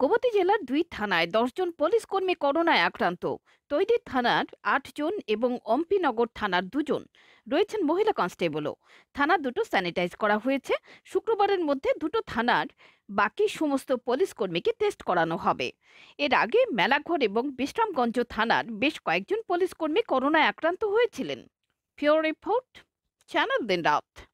গোমতী জেলার দুই থানায় দশজন পুলিশ কর্মী করোনায় আক্রান্ত তৈদির থানার আটজন এবং অম্পিনগর থানার দুজন রয়েছেন মহিলা কনস্টেবলও থানা দুটো স্যানিটাইজ করা হয়েছে শুক্রবারের মধ্যে দুটো থানার বাকি সমস্ত পুলিশ কর্মীকে টেস্ট করানো হবে এর আগে মেলাঘর এবং বিশ্রামগঞ্জ থানার বেশ কয়েকজন পুলিশ কর্মী করোনায় আক্রান্ত হয়েছিলেন ফিওর রিপোর্ট চ্যানেল দিন রাত